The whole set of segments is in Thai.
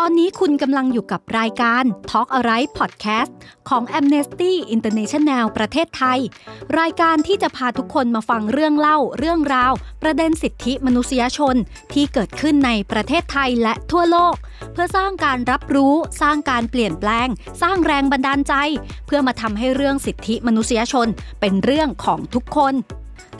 ตอนนี้คุณกำลังอยู่กับรายการ Talk a r i g h t Podcast ของ Amnesty International ประเทศไทย รายการที่จะพาทุกคนมาฟังเรื่องเล่าเรื่องราว ประเด็นสิทธิมนุษยชนที่เกิดขึ้นในประเทศไทยและทั่วโลก เพื่อสร้างการรับรู้สร้างการเปลี่ยนแปลง สร้างแรงบันดาลใจ เพื่อมาทำให้เรื่องสิทธิมนุษยชนเป็นเรื่องของทุกคน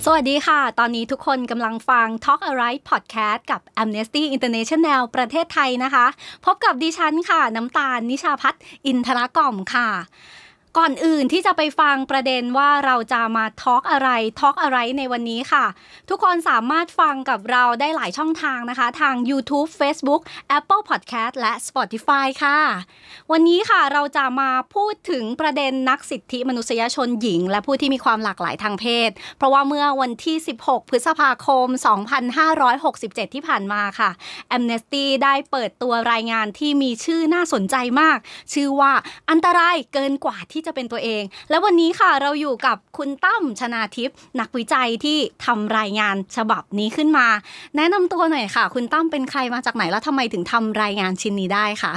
สวัสดีค่ะ ตอนนี้ทุกคนกำลังฟัง Talk Alright Podcast กับ Amnesty International ประเทศไทยนะคะ พบกับดิฉันค่ะ น้ำตาลนิชาพัฒน์อินทรกล่อมค่ะก่อนอื่นที่จะไปฟังประเด็นว่าเราจะมาทอล์กอะไรทอล์กอะไรในวันนี้ค่ะ ทุกคนสามารถฟังกับเราได้หลายช่องทางนะคะ ทาง YouTube Facebook Apple Podcast และ Spotify ค่ะ วันนี้ค่ะเราจะมาพูดถึงประเด็นนักสิทธิมนุษยชนหญิงและผู้ที่มีความหลากหลายทางเพศ เพราะว่าเมื่อวันที่ 16 พฤษภาคม 2567 ที่ผ่านมาค่ะ Amnesty ได้เปิดตัวรายงานที่มีชื่อน่าสนใจมากชื่อว่าอันตรายเกินกว่าที่จะเป็นตัวเองและวันนี้ค่ะเราอยู่กับคุณตั้มชนาทิพย์นักวิจัยที่ทำรายงานฉบับนี้ขึ้นมา แนะนำตัวหน่อยค่ะ คุณตั้มเป็นใครมาจากไหนแล้วทาไมถึงทำรายงานชิ้นนี้ได้คะ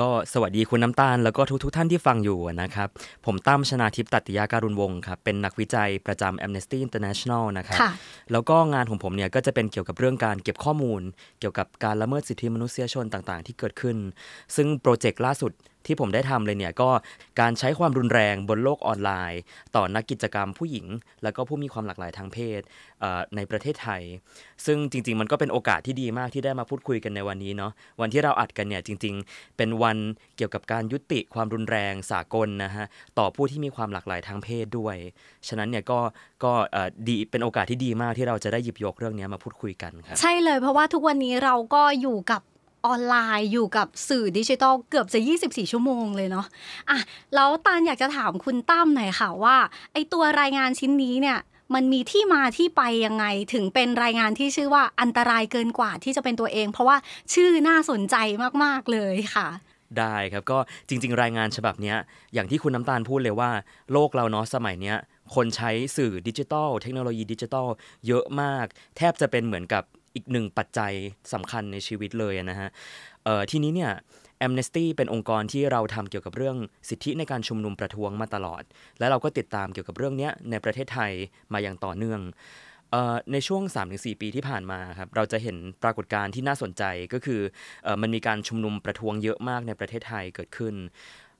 ก็สวัสดีคุณน้ำตาลแล้วก็ทุกทท่านที่ฟังอยู่นะครับผมตั้มชนาทิพย์ตัตยาการุณวงศ์ครับเป็นนักวิจัยประจำ Amnesty International นะครับแล้วก็งานของผมเนี่ยก็จะเป็นเกี่ยวกับเรื่องการเก็บข้อมูล เกี่ยวกับการละเมิดสิทธิมนุษยชนต่างๆ ที่เกิดขึ้น ซึ่งโปรเจกต์ล่าสุดที่ผมได้ทำเลยเนี่ยก็การใช้ความรุนแรงบนโลกออนไลน์ ต่อนักกิจกรรมผู้หญิง แล้วก็ผู้มีความหลากหลายทางเพศในประเทศไทย ซึ่งจริง ๆ มันก็เป็นโอกาสที่ดีมากที่ได้มาพูดคุยกันในวันนี้เนาะวันที่เราอัดกันเนี่ยจริงๆ เป็นวันเกี่ยวกับการยุติความรุนแรงสากลนะฮะต่อผู้ที่มีความหลากหลายทางเพศด้วย ฉะนั้นเนี่ยก็ก็ดีเป็นโอกาสที่ดีมากที่เราจะได้หยิบยกเรื่องนี้มาพูดคุยกันครับใช่เลย เพราะว่าทุกวันนี้เราก็อยู่กับออนไลน์อยู่กับสื่อดิจิทัลเกือบจะ 24 ชั่วโมงเลยเนาะอ่ะแล้วตานอยากจะถามคุณตั้มหน่อยค่ะว่าไอตัวรายงานชิ้นนี้เนี่ยมันมีที่มาที่ไปยังไงถึงเป็นรายงานที่ชื่อว่าอันตรายเกินกว่าที่จะเป็นตัวเอง เพราะว่าชื่อน่าสนใจมาก ๆ เลยค่ะ ได้ครับก็จริง ๆ รายงานฉบับนี้อย่างที่คุณน้ำตาลพูดเลยว่า โลกเราเนาะสมัยเนี้ยคนใช้สื่อดิจิตอลเทคโนโลยีดิจิตอลเยอะมาก แทบจะเป็นเหมือนกับอีกหนึ่งปัจจัยสำคัญในชีวิตเลยนะฮะทีนี้เนี่ยแอมเนสตี้เป็นองค์กรที่เราทำเกี่ยวกับเรื่องสิทธิในการชุมนุมประท้วงมาตลอดและเราก็ติดตามเกี่ยวกับเรื่องนี้ในประเทศไทยมาอย่างต่อเนื่องออในช่วง 3-4 ปีที่ผ่านมาครับเราจะเห็นปรากฏการณ์ที่น่าสนใจก็คืออมันมีการชุมนุมประท้วงเยอะมากในประเทศไทยเกิดขึ้น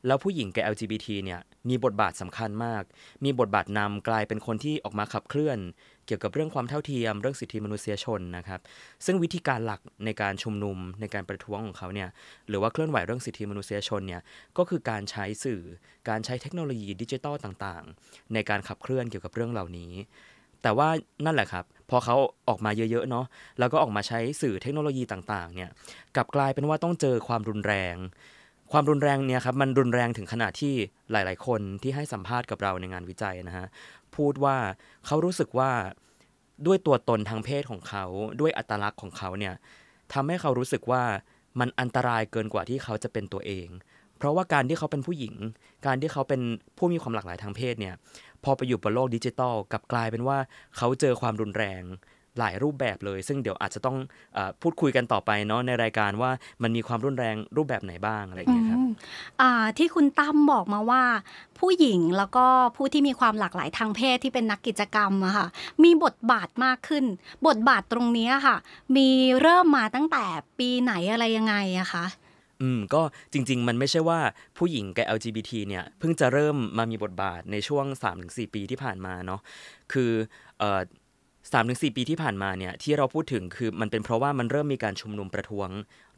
แล้วผู้หญิงแกบ LGBT เนี่ยมีบทบาทสำคัญมากมีบทบาทนำกลายเป็นคนที่ออกมาขับเคลื่อนเกี่ยวกับเรื่องความเท่าเทียมเรื่องสิทธิมนุษยชนนะครับ ซึ่งวิธีการหลักในการชุมนุมในการประท้วงของเขาเนี่ยหรือว่าเคลื่อนไหวเรื่องสิทธิมนุษยชนเนี่ยก็คือการใช้สื่อการใช้เทคโนโลยีดิจิตอลต่างๆ ในการขับเคลื่อนเกี่ยวกับเรื่องเหล่านี้ แต่ว่านั่นแหละครับ พอเขาออกมาเยอะ ๆ เนาะ แล้วก็ออกมาใช้สื่อเทคโนโลยีต่างๆเนี่ยกลับกลายเป็นว่าต้องเจอความรุนแรง ความรุนแรงเนี่ยครับมันรุนแรงถึงขนาดที่หลายๆ คนที่ให้สัมภาษณ์กับเราในงานวิจัยนะฮะพูดว่าเขารู้สึกว่าด้วยตัวตนทางเพศของเขา ด้วยอัตลักษณ์ของเขาเนี่ยทำให้เขารู้สึกว่ามันอันตรายเกินกว่าที่เขาจะเป็นตัวเอง เพราะว่าการที่เขาเป็นผู้หญิง การที่เขาเป็นผู้มีความหลากหลายทางเพศเนี่ยพอไปอยู่บนโลกดิจิตอลกับกลายเป็นว่าเขาเจอความรุนแรงหลายรูปแบบเลยซึ่งเดี๋ยวอาจจะต้องอพูดคุยกันต่อไปเนาะในรายการว่ามันมีความรุนแรงรูปแบบไหนบ้างอะไรอย่างเงี้ยครับที่คุณตั้มบอกมาว่า ผู้หญิงแล้วก็ผู้ที่มีความหลากหลายทางเพศที่เป็นนักกิจกรรมอะค่ะมีบทบาทมากขึ้น บทบาทตรงนี้ค่ะ มีเริ่มมาตั้งแต่ปีไหนอะไรยังไงอะคะอืม ก็จริงๆ มันไม่ใช่ว่าผู้หญิงกับ LGBT เนี่ยเพิ่งจะเริ่มมามีบทบาทในช่วง3-4ปีที่ผ่านมาเนาะคืออสามถึงสี่ปีที่ผ่านมาเนี่ยที่เราพูดถึงคือ มันเป็นเพราะว่ามันเริ่มมีการชุมนุมประท้วง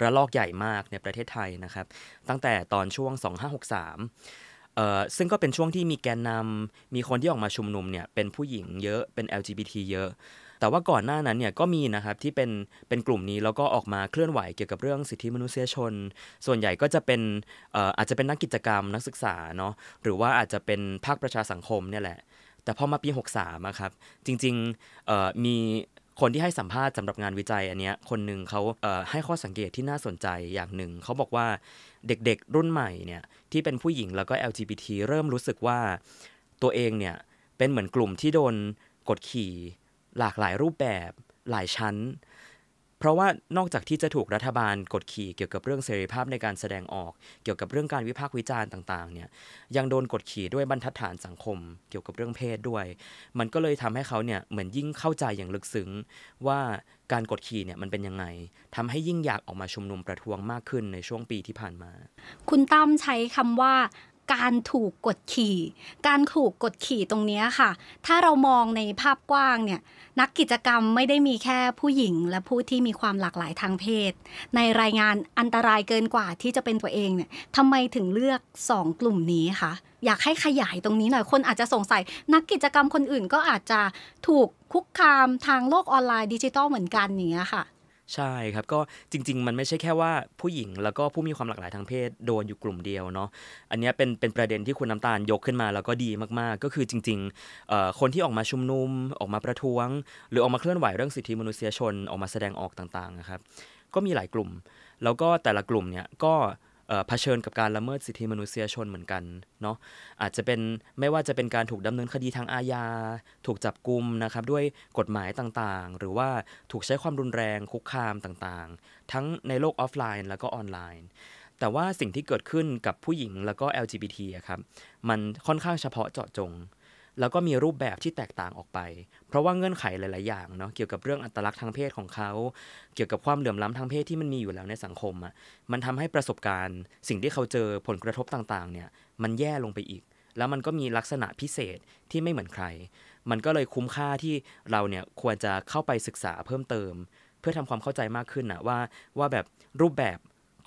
ระลอกใหญ่มากในประเทศไทยนะครับ ตั้งแต่ตอนช่วง 2563เอ่อซึ่งก็เป็นช่วงที่มีแกนนำมีคนที่ออกมาชุมนุมเนี่ยเป็นผู้หญิงเยอะเป็น LGBT เยอะ แต่ว่าก่อนหน้านั้นเนี่ยก็มีนะครับที่เป็นเป็นกลุ่มนี้แล้วก็ออกมาเคลื่อนไหวเกี่ยวกับเรื่องสิทธิมนุษยชน ส่วนใหญ่ก็จะเป็นอออาจจะเป็นนักกิจกรรมนักศึกษาเนาะหรือว่าอาจจะเป็นภาคประชาสังคมเนี่ยแหละแต่พอมาปี63อะครับ จริงๆ มีคนที่ให้สัมภาษณ์สำหรับงานวิจัยอันนี้ คนหนึ่งเขาให้ข้อสังเกตที่น่าสนใจอย่างหนึ่ง เขาบอกว่าเด็กๆรุ่นใหม่เนี่ยที่เป็นผู้หญิงแล้วก็ LGBT เริ่มรู้สึกว่าตัวเองเนี่ยเป็นเหมือนกลุ่มที่โดนกดขี่หลากหลายรูปแบบ หลายชั้นเพราะว่านอกจากที่จะถูกรัฐบาลกดขี่เกี่ยวกับเรื่องเสรีภาพในการแสดงออก เกี่ยวกับเรื่องการวิพากษ์วิจารณ์ต่างๆเนี่ย ยังโดนกดขี่ด้วยบรรทัดฐานสังคม เกี่ยวกับเรื่องเพศด้วย มันก็เลยทำให้เขาเนี่ยเหมือนยิ่งเข้าใจอย่างลึกซึ้งว่าการกดขี่เนี่ยมันเป็นยังไงทำให้ยิ่งอยากออกมาชุมนุมประท้วงมากขึ้นในช่วงปีที่ผ่านมา คุณตั้มใช้คำว่าการถูกกดขี่ การถูกกดขี่ตรงนี้ค่ะ ถ้าเรามองในภาพกว้างเนี่ยนักกิจกรรมไม่ได้มีแค่ผู้หญิงและผู้ที่มีความหลากหลายทางเพศ ในรายงานอันตรายเกินกว่าที่จะเป็นตัวเองเนี่ยทำไมถึงเลือก 2 กลุ่มนี้คะอยากให้ขยายตรงนี้หน่อยคนอาจจะสงสัยนักกิจกรรมคนอื่นก็อาจจะถูกคุกคามทางโลกออนไลน์ดิจิตอลเหมือนกันอย่างเงี้ยค่ะใช่ครับก็จริงๆมันไม่ใช่แค่ว่าผู้หญิง แล้วก็ผู้มีความหลากหลายทางเพศ โดนอยู่กลุ่มเดียวเนาะอันนี้เป็นเป็นประเด็นที่คุณน้ำตาลยกขึ้นมาแล้วก็ดีมากๆ ก็คือจริงๆคนที่ออกมาชุมนุม ออกมาประท้วง หรือออกมาเคลื่อนไหวเรื่องสิทธิมนุษยชนออกมาแสดงออกต่างๆนะครับก็มีหลายกลุ่ม แล้วก็แต่ละกลุ่มเนี่ยก็เผชิญกับการละเมิดสิทธิมนุษยชนเหมือนกันเนาะอาจจะเป็น ไม่ว่าจะเป็นการถูกดำเนินคดีทางอาญา ถูกจับกุมนะครับ ด้วยกฎหมายต่างๆ หรือว่าถูกใช้ความรุนแรงคุกคามต่างๆ ทั้งในโลกออฟไลน์แล้วก็ออนไลน์ แต่ว่าสิ่งที่เกิดขึ้นกับผู้หญิงแล้วก็ LGBT ครับ มันค่อนข้างเฉพาะเจาะจงแล้วก็มีรูปแบบที่แตกต่างออกไป เพราะว่าเงื่อนไขหลาย ๆ อย่างเนาะเกี่ยวกับเรื่องอัตลักษณ์ทางเพศของเขา เกี่ยวกับความเหลื่อมล้ำทางเพศที่มันมีอยู่แล้วในสังคมอะ่ะ มันทำให้ประสบการณ์ สิ่งที่เขาเจอผลกระทบต่าง ๆ เนี่ย มันแย่ลงไปอีก แล้วมันก็มีลักษณะพิเศษที่ไม่เหมือนใคร มันก็เลยคุ้มค่าที่เราเนี่ยควรจะเข้าไปศึกษาเพิ่มเติม เพื่อทำความเข้าใจมากขึ้นนะว่าว่าแบบรูปแบบ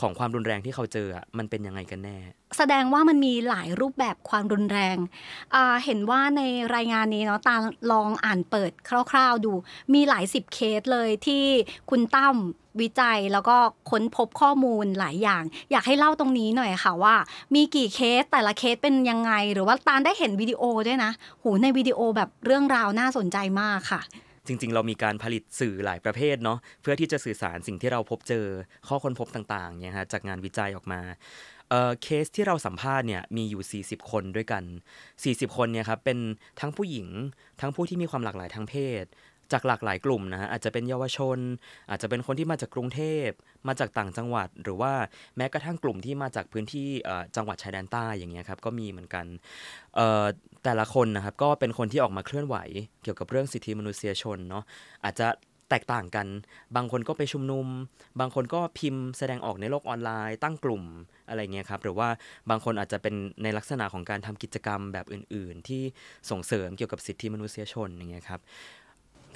ของความรุนแรงที่เขาเจอมันเป็นยังไงกันแน่ แสดงว่ามันมีหลายรูปแบบความรุนแรง เห็นว่าในรายงานนี้เนาะตาลองอ่านเปิดคร่าว ๆดู มีหลายสิบเคสเลยที่คุณตั้มวิจัยแล้วก็ค้นพบข้อมูลหลายอย่าง อยากให้เล่าตรงนี้หน่อยค่ะว่า มีกี่เคสแต่ละเคสเป็นยังไง หรือว่าตาลได้เห็นวิดีโอด้วยนะหูในวิดีโอแบบเรื่องราวน่าสนใจมากค่ะจริง ๆ เรามีการผลิตสื่อหลายประเภทเนาะเพื่อที่จะสื่อสารสิ่งที่เราพบเจอข้อค้นพบต่างๆเนี่ยฮะจากงานวิจัยออกมาเคสที่เราสัมภาษณ์เนี่ยมีอยู่ 40 คนด้วยกัน 40 คนเนี่ยครับเป็นทั้งผู้หญิงทั้งผู้ที่มีความหลากหลายทางเพศจากหลากหลายกลุ่มนะฮะอาจจะเป็นเยาวชน อาจจะเป็นคนที่มาจากกรุงเทพ มาจากต่างจังหวัดหรือว่าแม้กระทั่งกลุ่มที่มาจากพื้นที่จังหวัดชายแดนใต้อย่างเงี้ยครับก็มีเหมือนกันแต่ละคนนะครับก็เป็นคนที่ออกมาเคลื่อนไหวเกี่ยวกับเรื่องสิทธิมนุษยชนเนาะอาจจะแตกต่างกัน บางคนก็ไปชุมนุม บางคนก็พิมพ์แสดงออกในโลกออนไลน์ตั้งกลุ่มอะไรเงี้ยครับหรือว่าบางคนอาจจะเป็นในลักษณะของการทำกิจกรรมแบบอื่น ๆ ที่ส่งเสริมเกี่ยวกับสิทธิมนุษยชนอย่างเงี้ยครับ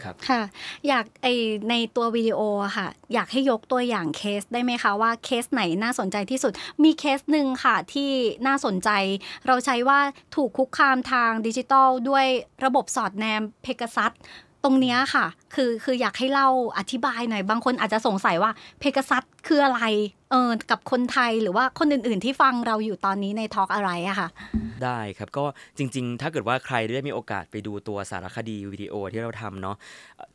ครับค่ะ อยากไอในตัววิดีโอค่ะ อยากให้ยกตัวอย่างเคสได้ไหมคะ ว่าเคสไหนน่าสนใจที่สุดมีเคสหนึ่งค่ะที่น่าสนใจ เราใช้ว่าถูกคุกคามทางดิจิทัลด้วยระบบสอดแนมเพกซัสตรงเนี้ยค่ะ คือ คืออยากให้เล่า อธิบายหน่อย บางคนอาจจะสงสัยว่าเพกซัสคืออะไร เออ กับคนไทยหรือว่าคนอื่น ๆ ที่ฟังเราอยู่ตอนนี้ในทอล์กอะไรอะค่ะ ได้ครับ ก็จริง ๆ ถ้าเกิดว่าใครได้มีโอกาสไปดูตัวสารคดีวิดีโอที่เราทำเนาะ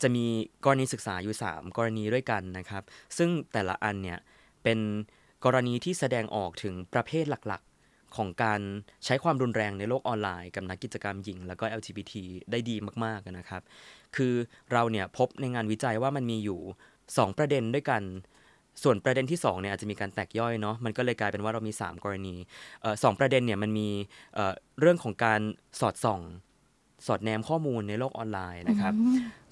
จะมีกรณีศึกษาอยู่ 3 กรณีด้วยกันนะครับ ซึ่งแต่ละอันเนี่ย เป็นกรณีที่แสดงออกถึงประเภทหลักของการใช้ความรุนแรงในโลกออนไลน์ กับนักกิจกรรมหญิงแล้วก็ LGBT ได้ดีมากๆนะครับ คือเราเนี่ยพบในงานวิจัยว่ามันมีอยู่ 2 ประเด็นด้วยกัน ส่วนประเด็นที่2เนี่ยอาจจะมีการแตกย่อยเนาะ มันก็เลยกลายเป็นว่าเรามี 3 กรณี สองประเด็นเนี่ยมันมีเรื่องของการสอดส่อง สอดแนมข้อมูลในโลกออนไลน์นะครับ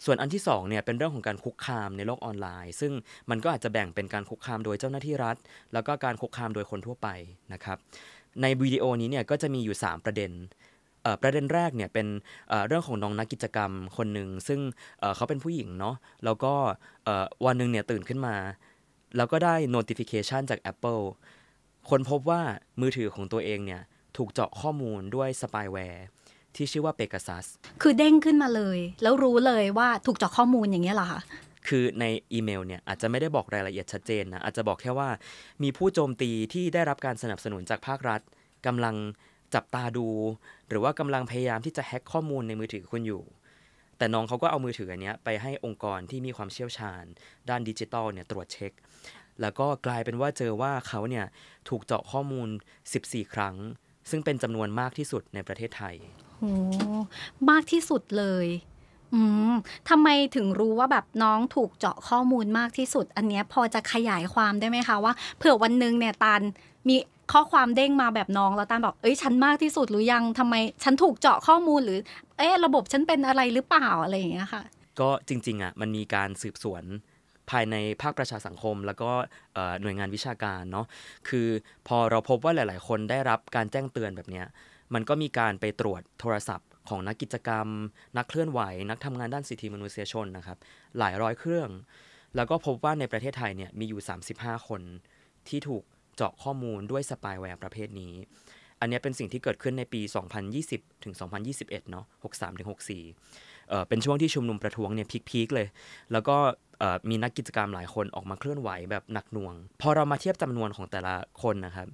ส่วนอันที่2เนี่ยเป็นเรื่องของการคุกคามในโลกออนไลน์ ซึ่งมันก็อาจจะแบ่งเป็นการคุกคามโดยเจ้าหน้าที่รัฐ แล้วก็การคุกคามโดยคนทั่วไปนะครับในวิดีโอนี้เนี่ยก็จะมีอยู่ 3 ประเด็นประเด็นแรกเนี่ยเป็นเรื่องของน้องนักกิจกรรม คนหนึ่งซึ่งเขาเป็นผู้หญิงเนาะแล้วก็วันหนึ่งเนี่ยตื่นขึ้นมา แล้วก็ได้ notification จาก Apple คนพบว่ามือถือของตัวเองเนี่ยถูกเจาะข้อมูลด้วยสปายแวร์ที่ชื่อว่าเปกัสัสคือเด้งขึ้นมาเลย แล้วรู้เลยว่าถูกเจาะข้อมูลอย่างเงี้ยเหรอคะคือในอีเมลเนี่ยอาจจะไม่ได้บอกรายละเอียดชัดเจนนะอาจจะบอกแค่ว่ามีผู้โจมตีที่ได้รับการสนับสนุนจากภาครัฐ กำลังจับตาดู หรือว่ากำลังพยายามที่จะแฮ็กข้อมูลในมือถือคุณอยู่ แต่น้องเขาก็เอามือถืออันนี้ไปให้องค์กรที่มีความเชี่ยวชาญ ด้านดิจิตอลเนี่ยตรวจเช็ค แล้วก็กลายเป็นว่าเจอว่าเขาเนี่ยถูกเจาะข้อมูล 14 ครั้ง ซึ่งเป็นจำนวนมากที่สุดในประเทศไทยโอ้มากที่สุดเลยอืมทำไมถึงรู้ว่าแบบน้องถูกเจาะข้อมูลมากที่สุด อันเนี้ยพอจะขยายความได้ไหมคะ ว่าเผื่อวันหนึงเนี่ยตาลมีข้อความเด้งมาแบบน้องแล้วตาลบอกเอ้ยฉันมากที่สุดหรือยังทำไมฉันถูกเจาะข้อมูลหรือเอ๊ะระบบฉันเป็นอะไรหรือเปล่าอะไรอย่างเงี้ยค่ะก็จริงๆอ่ะมันมีการสืบสวนภายในภาคประชาสังคมแล้วก็หน่วยงานวิชาการเนาะคือพอเราพบว่าหลายๆ คนได้รับการแจ้งเตือนแบบเนี้ยมันก็มีการไปตรวจโทรศัพท์ของนักกิจกรรม นักเคลื่อนไหวนักทำงานด้านสิทธิมนุษยชนนะครับหลายร้อยเครื่อง แล้วก็พบว่าในประเทศไทยเนี่ยมีอยู่ 35 คน ที่ถูกเจาะข้อมูลด้วยสปายแวร์ประเภทนี้ อันนี้เป็นสิ่งที่เกิดขึ้นในปี 2020ถึง2021เนาะ63ถึง64เ่เป็นช่วงที่ชุมนุมประท้วงเนี่ยพีคๆเลย แล้วก็มีนักกิจกรรมหลายคนออกมาเคลื่อนไหวแบบหนักหน่วง พอเรามาเทียบจำนวนของแต่ละคนนะครับ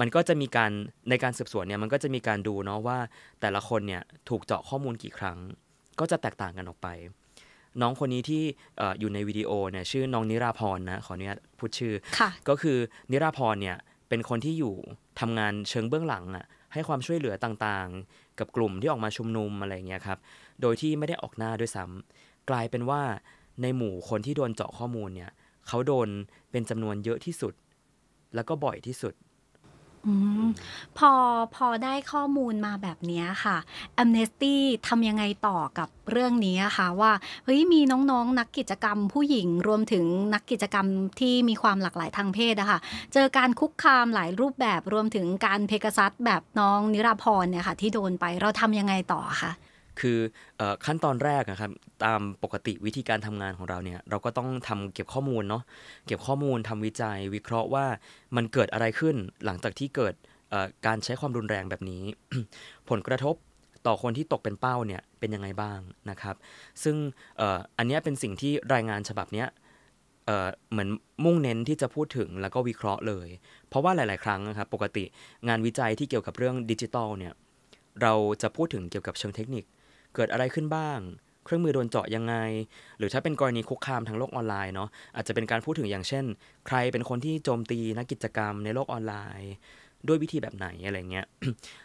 มันก็จะมีการในการสืบสวนเนี่ยมันก็จะมีการดูเนาะว่าแต่ละคนเนี่ยถูกเจาะข้อมูลกี่ครั้ง ก็จะแตกต่างกันออกไป น้องคนนี้ที่อยู่ในวิดีโอเนี่ยชื่อน้องนิราพรนะขออนุญาตพูดชื่อก็คือนิราพรเนี่ยเป็นคนที่อยู่ทำงานเชิงเบื้องหลังอ่ะให้ความช่วยเหลือต่างๆ กับกลุ่มที่ออกมาชุมนุมอะไรเงี้ยครับโดยที่ไม่ได้ออกหน้าด้วยซ้ำ กลายเป็นว่าในหมู่คนที่โดนเจาะข้อมูลเนี่ยเขาโดนเป็นจำนวนเยอะที่สุด แล้วก็บ่อยที่สุดพอพอได้ข้อมูลมาแบบนี้ค่ะ Amnesty ทำยังไงต่อกับเรื่องนี้ค่ะว่าเฮ้ยมีน้องๆนนักกิจกรรมผู้หญิงรวมถึงนักกิจกรรมที่มีความหลากหลายทางเพศนะคะเจอการคุกคามหลายรูปแบบรวมถึงการเพกซัสแบบน้องนิราพรเนี่ยค่ะที่โดนไปเราทำยังไงต่อคะคือขั้นตอนแรกนะครับตามปกติวิธีการทำงานของเราเนี่ยเราก็ต้องทำเก็บข้อมูลเนาะเก็บข้อมูลทำวิจัยวิเคราะห์ว่ามันเกิดอะไรขึ้นหลังจากที่เกิดการใช้ความรุนแรงแบบนี้ ผลกระทบต่อคนที่ตกเป็นเป้าเนี่ยเป็นยังไงบ้างนะครับ ซึ่งอันนี้เป็นสิ่งที่รายงานฉบับเนี้ยเหมือนมุ่งเน้นที่จะพูดถึงแล้วก็วิเคราะห์เลย เพราะว่าหลาย ๆ ครั้งนะครับปกติงานวิจัยที่เกี่ยวกับเรื่องดิจิทัลเนี่ยเราจะพูดถึงเกี่ยวกับเชิงเทคนิคเกิดอะไรขึ้นบ้าง เครื่องมือโดนเจาะยังไง หรือถ้าเป็นกรณีคุกคามทางโลกออนไลน์เนาะอาจจะเป็นการพูดถึงอย่างเช่น ใครเป็นคนที่โจมตีนักกิจกรรม ในโลกออนไลน์ ด้วยวิธีแบบไหนอะไรเงี้ย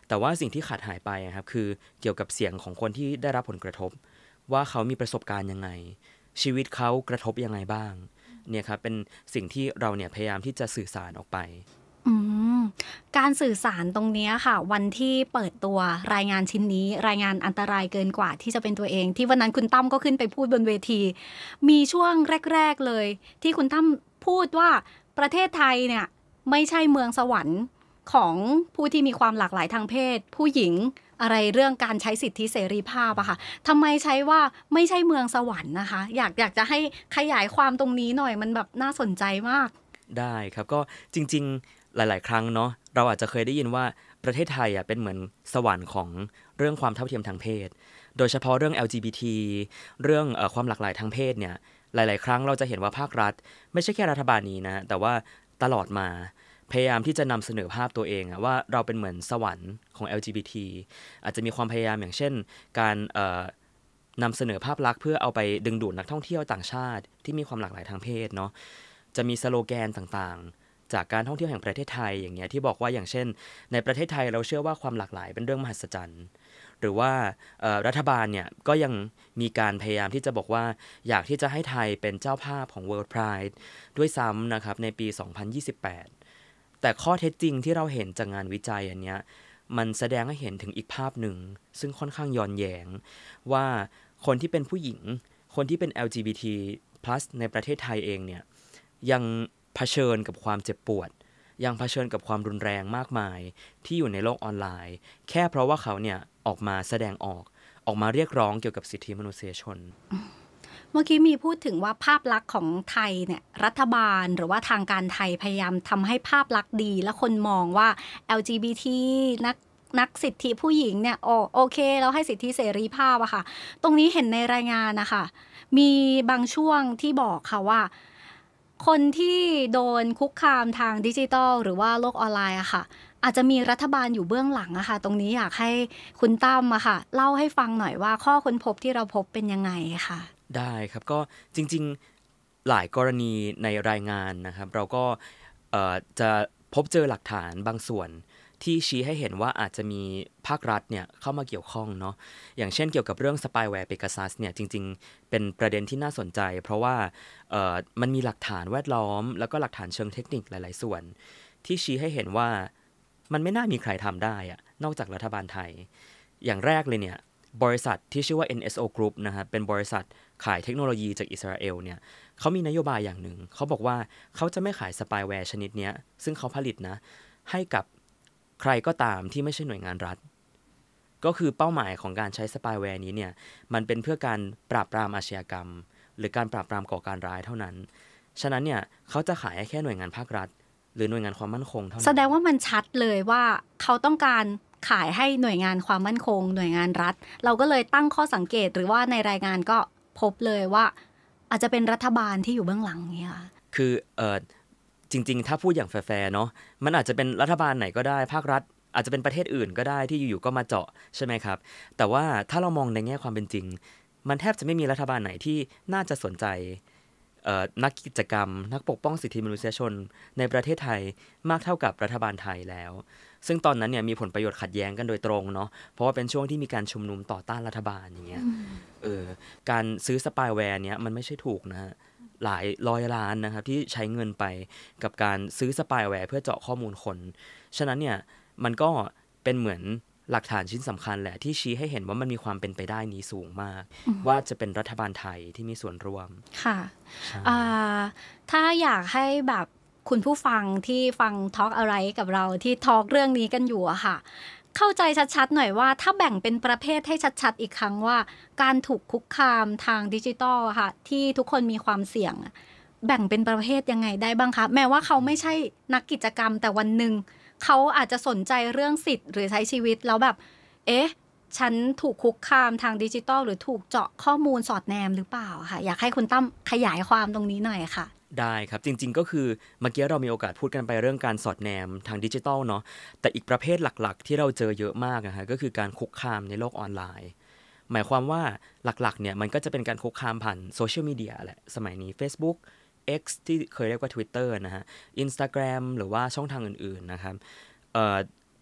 แต่ว่าสิ่งที่ขาดหายไปครับคือเกี่ยวกับเสียงของคนที่ได้รับผลกระทบ ว่าเขามีประสบการณ์ยังไง ชีวิตเขากระทบยังไงบ้างเนี่ยครับเป็นสิ่งที่เราเนี่ยพยายามที่จะสื่อสารออกไปการสื่อสารตรงนี้ค่ะ วันที่เปิดตัวรายงานชิ้นนี้ รายงานอันตรายเกินกว่าที่จะเป็นตัวเอง ที่วันนั้นคุณตั้มก็ขึ้นไปพูดบนเวที มีช่วงแรกๆเลย ที่คุณตั้มพูดว่าประเทศไทยเนี่ย ไม่ใช่เมืองสวรรค์ของผู้ที่มีความหลากหลายทางเพศ ผู้หญิงอะไรเรื่องการใช้สิทธิเสรีภาพอะค่ะทำไมใช้ว่าไม่ใช่เมืองสวรรค์นะคะอยากอยากจะให้ขยายความตรงนี้หน่อย มันแบบน่าสนใจมาก ได้ครับก็จริง ๆหลาย ๆครั้งเนาะเราอาจจะเคยได้ยินว่าประเทศไทยอ่ะเป็นเหมือนสวรรค์ของเรื่องความเท่าเทียมทางเพศ โดยเฉพาะเรื่อง LGBT เรื่องอความหลากหลายทางเพศเนี่ยหลาย ๆ ครั้งเราจะเห็นว่าภาครัฐ ไม่ใช่แค่รัฐบาลนี้นะแต่ว่าตลอดมา พยายามที่จะนำเสนอภาพตัวเองว่าเราเป็นเหมือนสวรรค์ของ LGBT อาจจะมีความพยายามอย่างเช่น การนำเสนอภาพลักษณ์เพื่อเอาไปดึงดูดนักท่องเที่ยวต่างชาติที่มีความหลากหลายทางเพศเนาะจะมีสโลแกนต่างจากการท่องเที่ยวแห่งประเทศไทยอย่างเงี้ยที่บอกว่าอย่างเช่น ในประเทศไทยเราเชื่อว่าความหลากหลายเป็นเรื่องมหัศจรรย์ หรือว่ารัฐบาลเนี่ยก็ยังมีการพยายามที่จะบอกว่าอยากที่จะให้ไทยเป็นเจ้าภาพของ World Pride ด้วยซ้ำนะครับในปี 2028 แต่ข้อเท็จจริงที่เราเห็นจากงานวิจัยอันเนี้ยมันแสดงให้เห็นถึงอีกภาพหนึ่ง ซึ่งค่อนข้างย้อนแยงว่าคนที่เป็นผู้หญิง คนที่เป็น LGBT+ ในประเทศไทยเองเนี่ยยังเผชิญกับความเจ็บปวด ยังเผชิญกับความรุนแรงมากมายที่อยู่ในโลกออนไลน์ แค่เพราะว่าเขาเนี่ยออกมาแสดงออก ออกมาเรียกร้องเกี่ยวกับสิทธิมนุษยชน เมื่อกี้มีพูดถึงว่าภาพลักษณ์ของไทยเนี่ย รัฐบาลหรือว่าทางการไทยพยายามทำให้ภาพลักษณ์ดีและคนมองว่า LGBT นักนักสิทธิผู้หญิงเนี่ยโอโอเคเราให้สิทธิเสรีภาพอะค่ะตรงนี้เห็นในรายงานนะคะมีบางช่วงที่บอกค่ะว่าคนที่โดนคุกคามทางดิจิตอลหรือว่าโลกออนไลน์อะค่ะอาจจะมีรัฐบาลอยู่เบื้องหลังอะค่ะตรงนี้อยากให้คุณตั้มอะค่ะเล่าให้ฟังหน่อยว่าข้อค้นพบที่เราพบเป็นยังไงค่ะ ได้ครับ ก็จริงๆหลายกรณีในรายงานนะครับ เราก็จะพบเจอหลักฐานบางส่วนที่ชี้ให้เห็นว่าอาจจะมีภาครัฐเนี่ย เข้ามาเกี่ยวข้องเนาะ อย่างเช่นเกี่ยวกับเรื่องสปายแวร์เปกัซัสเนี่ย จริง ๆ เป็นประเด็นที่น่าสนใจ เพราะว่ามันมี หลักฐานแวดล้อม แล้วก็หลักฐานเชิงเทคนิคหลาย ๆ ส่วน ที่ชี้ให้เห็นว่ามันไม่น่ามีใครทำได้อะนอกจากรัฐบาลไทย อย่างแรกเลยเนี่ยบริษัทที่ชื่อว่า NSO Group นะฮะ เป็นบริษัทขายเทคโนโลยีจากอิสราเอลเนี่ยเขามีนโยบายอย่างหนึ่งเขาบอกว่าเขาจะไม่ขายสปายแวร์ชนิดนี้ซึ่งเขาผลิตนะให้กับใครก็ตามที่ไม่ใช่หน่วยงานรัฐ ก็คือเป้าหมายของการใช้สปายแวร์นี้เนี่ยมันเป็นเพื่อการปราบปรามอาชญากรรม หรือการปราบปรามก่อการร้ายเท่านั้น ฉะนั้นเนี่ยเขาจะขายแค่หน่วยงานภาครัฐหรือหน่วยงานความมั่นคงเท่านั้นแสดงว่ามันชัดเลยว่าเขาต้องการขายให้หน่วยงานความมั่นคง หน่วยงานรัฐ เราก็เลยตั้งข้อสังเกตหรือว่าในรายงานก็พบเลยว่าอาจจะเป็นรัฐบาลที่อยู่เบื้องหลังเนี่ยคือเออจริง ๆ ถ้าพูดอย่างแฟร์เนาะ มันอาจจะเป็นรัฐบาลไหนก็ได้ ภาครัฐ อาจจะเป็นประเทศอื่นก็ได้ที่อยู่ๆก็มาเจาะใช่ไหมครับ แต่ว่าถ้าเรามองในแง่ความเป็นจริง มันแทบจะไม่มีรัฐบาลไหนที่น่าจะสนใจนักกิจกรรม นักปกป้องสิทธิมนุษยชน ในประเทศไทยมากเท่ากับรัฐบาลไทยแล้ว ซึ่งตอนนั้นเนี่ยมีผลประโยชน์ขัดแย้งกันโดยตรงเนาะ เพราะว่าเป็นช่วงที่มีการชุมนุมต่อต้านรัฐบาลอย่างเงี้ยเออการซื้อสปายแวร์เนี่ยมันไม่ใช่ถูกนะฮะหลายร้อยล้านนะครับที่ใช้เงินไปกับการซื้อสปายแวร์เพื่อเจาะข้อมูลคน ฉะนั้นเนี่ยมันก็เป็นเหมือนหลักฐานชิ้นสำคัญแหละที่ชี้ให้เห็นว่ามันมีความเป็นไปได้นี้สูงมาก ว่าจะเป็นรัฐบาลไทยที่มีส่วนร่วม ค่ะ ถ้าอยากให้แบบคุณผู้ฟังที่ฟังทอล์กอะไรกับเราที่ทอล์กเรื่องนี้กันอยู่อะค่ะเข้าใจชัดๆหน่อยว่า ถ้าแบ่งเป็นประเภทให้ชัดๆ อีกครั้งว่า การถูกคุกคามทางดิจิตอลค่ะ ที่ทุกคนมีความเสี่ยง แบ่งเป็นประเภทยังไงได้บ้างคะแม้ว่าเขาไม่ใช่นักกิจกรรมแต่วันหนึ่งเขาอาจจะสนใจเรื่องสิทธิ์หรือใช้ชีวิตแล้วแบบ เอ๊ะฉันถูกคุกคามทางดิจิตอลหรือถูกเจาะข้อมูลสอดแนมหรือเปล่าค่ะ อยากให้คุณตั้มขยายความตรงนี้หน่อยค่ะได้ครับ จริงๆก็คือเมื่อกี้เรามีโอกาสพูดกันไปเรื่องการสอดแนมทางดิจิทัลเนาะแต่อีกประเภทหลักๆ ที่เราเจอเยอะมากนะฮะก็คือการคุกคามในโลกออนไลน์ หมายความว่าหลักๆเนี่ยมันก็จะเป็นการคุกคามผ่านโซเชียลมีเดียแหละ สมัยนี้ Facebook X ที่เคยเรียกว่า Twitter นะฮะ Instagram หรือว่าช่องทางอื่นๆนะครับ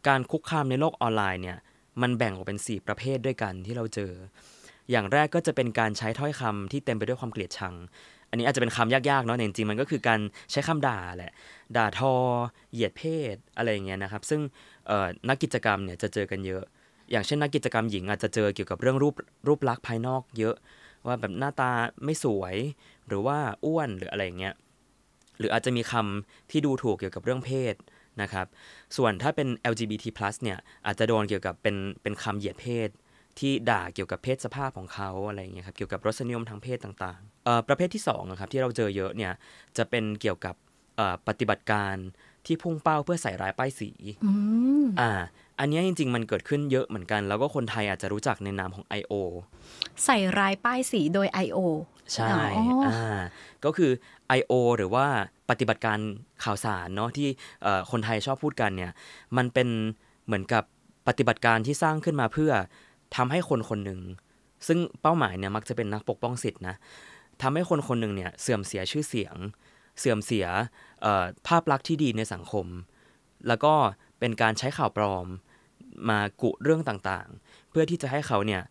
การคุกคามในโลกออนไลน์เนี่ยมันแบ่งออกเป็น 4 ประเภทด้วยกันที่เราเจอ อย่างแรกก็จะเป็นการใช้ถ้อยคำที่เต็มไปด้วยความเกลียดชังอันนี้อาจจะเป็นคำยากๆเนาะแต่จริงๆมันก็คือการใช้คำด่าแหละด่าทอเหยียดเพศอะไรอย่างเงี้ยนะครับซึ่งนักกิจกรรมเนี่ยจะเจอกันเยอะ อย่างเช่นนักกิจกรรมหญิงอาจจะเจอเกี่ยวกับเรื่องรูปรูปลักษณ์ภายนอกเยอะว่าแบบหน้าตาไม่สวยหรือว่าอ้วนหรืออะไรอย่างเงี้ยหรืออาจจะมีคำที่ดูถูกเกี่ยวกับเรื่องเพศนะครับส่วนถ้าเป็น LGBT+ เนี่ยอาจจะโดนเกี่ยวกับเป็นเป็นคำเหยียดเพศที่ด่าเกี่ยวกับเพศสภาพของเขาอะไรอย่เงี้ยครับ เกี่ยวกับรสนิยมทางเพศต่างๆ ประเภทที่2นะครับที่เราเจอเยอะเนี่ยจะเป็นเกี่ยวกับปฏิบัติการที่พุ่งเป้าเพื่อใส่ร้ายป้ายสีอ่า อันนี้จริงๆ มันเกิดขึ้นเยอะเหมือนกันแล้วก็คนไทยอาจจะรู้จักในนามของ I.O. ใส่ร้ายป้ายสีโดย I.O. ใช่ อ่า ก็คือ I.O. หรือว่าปฏิบัติการข่าวสารเนาะที่คนไทยชอบพูดกันเนี่ยมันเป็นเหมือนกับปฏิบัติการที่สร้างขึ้นมาเพื่อทำให้คนคนหนึ่งซึ่งเป้าหมายเนี่ยมักจะเป็นนักปกป้องสิทธินะทำให้คนคนหนึ่งเนี่ยเสื่อมเสียชื่อเสียง เสื่อมเสียภาพลักษณ์ที่ดีในสังคม แล้วก็เป็นการใช้ข่าวปลอมมากุเรื่องต่างๆ เพื่อที่จะให้เขาเนี่ย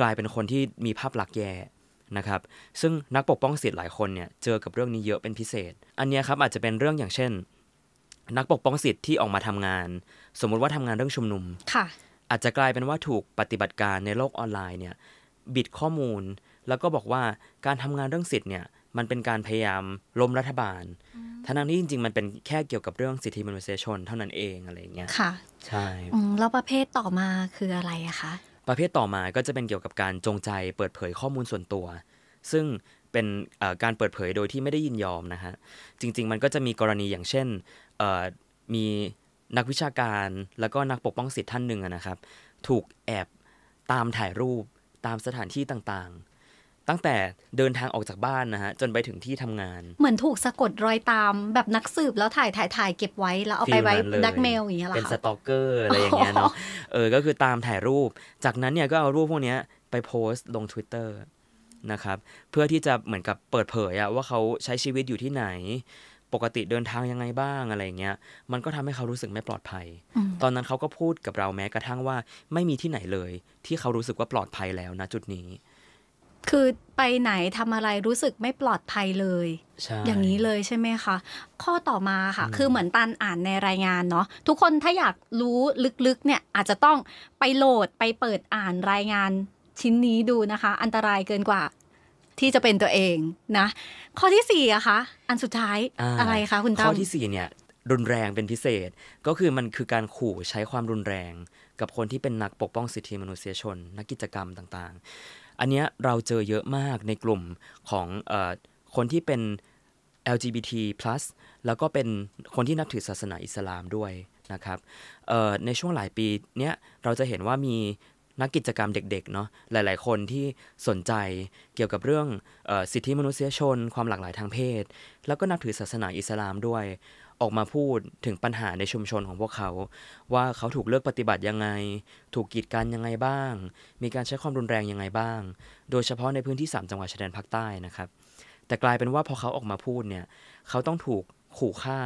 กลายเป็นคนที่มีภาพลักษณ์แย่นะครับซึ่งนักปกป้องสิทธิ์หลายคนเนี่ยเจอกับเรื่องนี้เยอะเป็นพิเศษ อันนี้ครับอาจจะเป็นเรื่องอย่างเช่น นักปกป้องสิทธิ์ที่ออกมาทำงาน สมมุติว่าทำงานเรื่องชุมนุมค่ะอาจจะกลายเป็นว่าถูกปฏิบัติการในโลกออนไลน์เนี่ยบิดข้อมูล แล้วก็บอกว่าการทำงานเรื่องสิทธิ์เนี่ยมันเป็นการพยายามล้มรัฐบาลทั้งนนั้ที่จริง ๆ มันเป็นแค่เกี่ยวกับเรื่องสิทธิมนุษยชนเท่านั้นเองอะไรเงี้ยค่ะใช่แล้วประเภทต่อมาคืออะไรอะคะประเภทต่อมา ก็จะเป็นเกี่ยวกับการจงใจเปิดเผยข้อมูลส่วนตัว ซึ่งเป็นการเปิดเผยโดยที่ไม่ได้ยินยอมนะฮะจริงๆมันก็จะมีกรณีอย่างเช่นมีนักวิชาการแล้วก็นักปกป้องสิทธิ์ท่านหนึ่งนะครับ ถูกแอบตามถ่ายรูปตามสถานที่ต่างๆ ตั้งแต่เดินทางออกจากบ้านนะฮะจนไปถึงที่ทำงาน เหมือนถูกสะกดรอยตาม แบบนักสืบแล้วถ่ายถ่ายถ่ายเก็บไว้ แล้วเอาไปไว้ดักเมลอย่างเงี้ยหรอเป็นสตอกเกอร์อะไรอย่างเงี้ยเนาะเออ ก็คือตามถ่ายรูปจากนั้นเนี่ย ก็เอารูปพวกนี้ไปโพสต์ลง Twitter นะครับเพื่อที่จะเหมือนกับเปิดเผยว่าเขาใช้ชีวิตอยู่ที่ไหนปกติเดินทางยังไงบ้างอะไรเงี้ยมันก็ทำให้เขารู้สึกไม่ปลอดภัย ตอนนั้นเขาก็พูดกับเราแม้กระทั่งว่า ไม่มีที่ไหนเลยที่เขารู้สึกว่าปลอดภัยแล้วนะ จุดนี้ คือไปไหนทำอะไรรู้สึกไม่ปลอดภัยเลย อย่างนี้เลยใช่ไหมคะข้อต่อมาค่ะคือเหมือนตันอ่านในรายงานเนาะทุกคนถ้าอยากรู้ลึกๆเนี่ยอาจจะต้องไปโหลดไปเปิดอ่านรายงานชิ้นนี้ดูนะคะ อันตรายเกินกว่าที่จะเป็นตัวเอง นะ ข้อที่สี่อะคะอันสุดท้ายออะไรคะ คุณตั้มข้อที่สี่เนี่ยรุนแรงเป็นพิเศษ ก็คือมันคือการขู่ใช้ความรุนแรง กับคนที่เป็นนักปกป้องสิทธิมนุษยชน นักกิจกรรมต่าง ๆ อันเนี้ยเราเจอเยอะมากในกลุ่มของอคนที่เป็น LGBT+ แล้วก็เป็นคนที่นับถือศาสนาอิสลามด้วยนะครับ ในช่วงหลายปีเนี้ยเราจะเห็นว่ามีนักกิจกรรมเด็กๆเนาะหลายๆ คนที่สนใจเกี่ยวกับเรื่องออสิทธิมนุษยชนความหลากหลายทางเพศ แล้วก็นับถือศาสนาอิสลามด้วยออกมาพูดถึงปัญหาในชุมชนของพวกเขา ว่าเขาถูกเลือกปฏิบัติยังไง ถูกกีดกันยังไงบ้าง มีการใช้ความรุนแรงยังไงบ้าง โดยเฉพาะในพื้นที่ 3 จังหวัดชายแดนภาคใต้นะครับ แต่กลายเป็นว่าพอเขาออกมาพูดเนี่ยเขาต้องถูกขู่ฆ่า